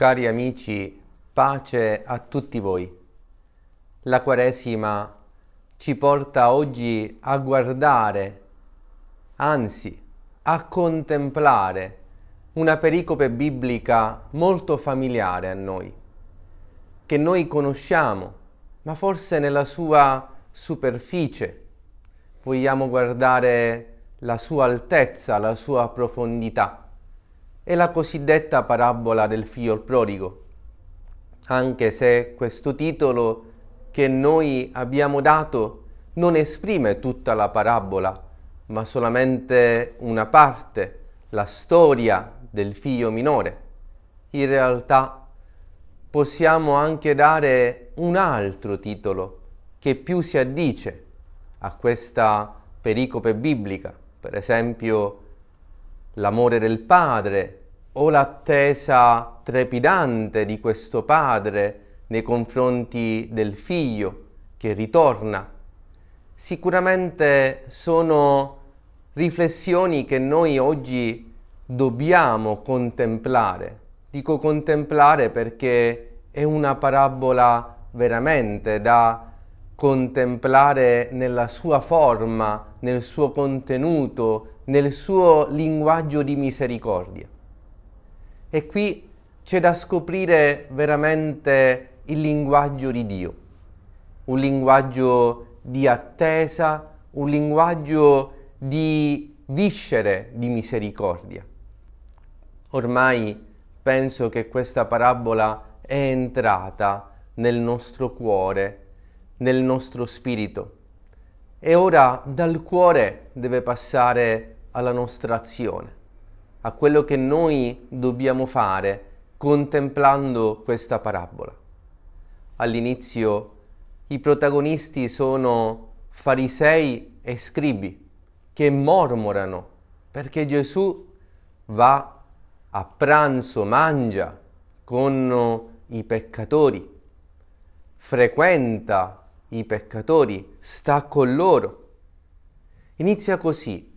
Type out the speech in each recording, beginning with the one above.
Cari amici, pace a tutti voi. La Quaresima ci porta oggi a guardare, anzi a contemplare, una pericope biblica molto familiare a noi, che noi conosciamo, ma forse nella sua superficie. Vogliamo guardare la sua altezza, la sua profondità è la cosiddetta parabola del figlio prodigo, anche se questo titolo che noi abbiamo dato non esprime tutta la parabola, ma solamente una parte, la storia del figlio minore. In realtà possiamo anche dare un altro titolo che più si addice a questa pericope biblica, per esempio l'amore del padre o l'attesa trepidante di questo padre nei confronti del figlio che ritorna. Sicuramente sono riflessioni che noi oggi dobbiamo contemplare. Dico contemplare perché è una parabola veramente da contemplare nella sua forma, nel suo contenuto, nel suo linguaggio di misericordia. E qui c'è da scoprire veramente il linguaggio di Dio, un linguaggio di attesa, un linguaggio di viscere di misericordia. Ormai penso che questa parabola è entrata nel nostro cuore, nel nostro spirito. E ora dal cuore deve passare alla nostra azione, a quello che noi dobbiamo fare contemplando questa parabola. All'inizio i protagonisti sono farisei e scribi che mormorano perché Gesù va a pranzo, mangia con i peccatori, frequenta i peccatori, sta con loro. Inizia così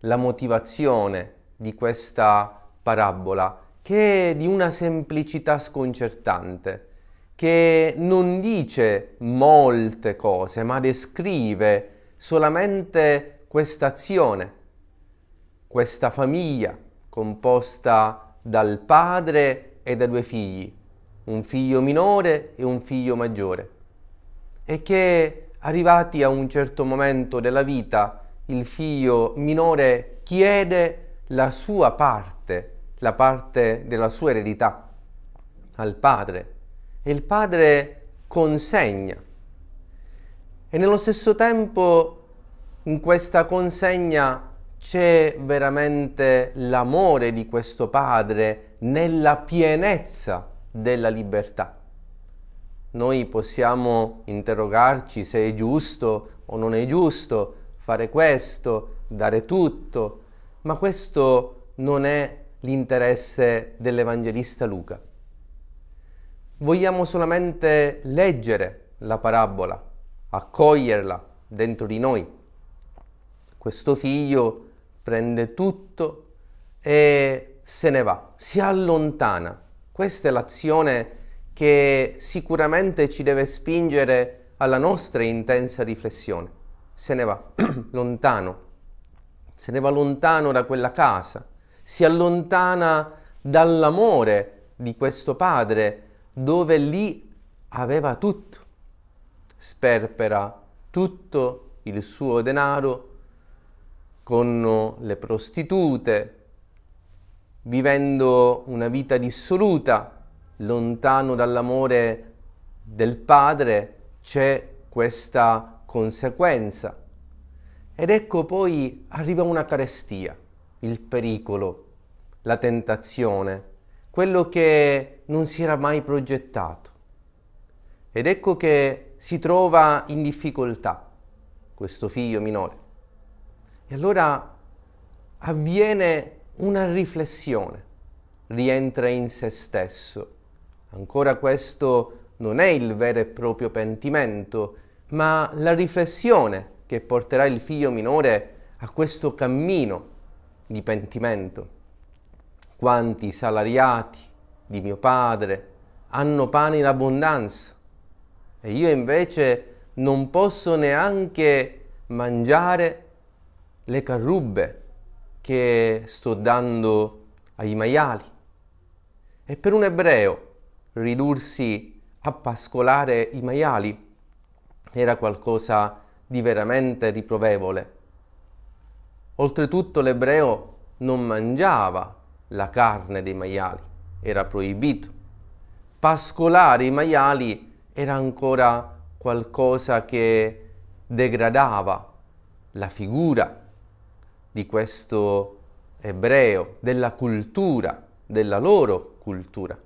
la motivazione di questa parabola, che è di una semplicità sconcertante, che non dice molte cose, ma descrive solamente questa azione, questa famiglia composta dal padre e da due figli, un figlio minore e un figlio maggiore, e che arrivati a un certo momento della vita il figlio minore chiede la sua parte, la parte della sua eredità al padre e il padre consegna. E nello stesso tempo in questa consegna c'è veramente l'amore di questo padre nella pienezza della libertà. Noi possiamo interrogarci se è giusto o non è giusto fare questo, dare tutto, ma questo non è l'interesse dell'Evangelista Luca. Vogliamo solamente leggere la parabola, accoglierla dentro di noi. Questo figlio prende tutto e se ne va, si allontana. Questa è l'azione che sicuramente ci deve spingere alla nostra intensa riflessione se ne va lontano, se ne va lontano da quella casa, si allontana dall'amore di questo padre dove lì aveva tutto, sperpera tutto il suo denaro con le prostitute, vivendo una vita dissoluta, lontano dall'amore del padre, c'è questa conseguenza. Ed ecco poi arriva una carestia, il pericolo, la tentazione, quello che non si era mai progettato. Ed ecco che si trova in difficoltà questo figlio minore. E allora avviene una riflessione, rientra in se stesso. Ancora questo non è il vero e proprio pentimento, ma la riflessione che porterà il figlio minore a questo cammino di pentimento. Quanti salariati di mio padre hanno pane in abbondanza e io invece non posso neanche mangiare le carrubbe che sto dando ai maiali. E per un ebreo ridursi a pascolare i maiali era qualcosa di veramente riprovevole. Oltretutto l'ebreo non mangiava la carne dei maiali, era proibito. Pascolare i maiali era ancora qualcosa che degradava la figura di questo ebreo, della cultura, della loro cultura.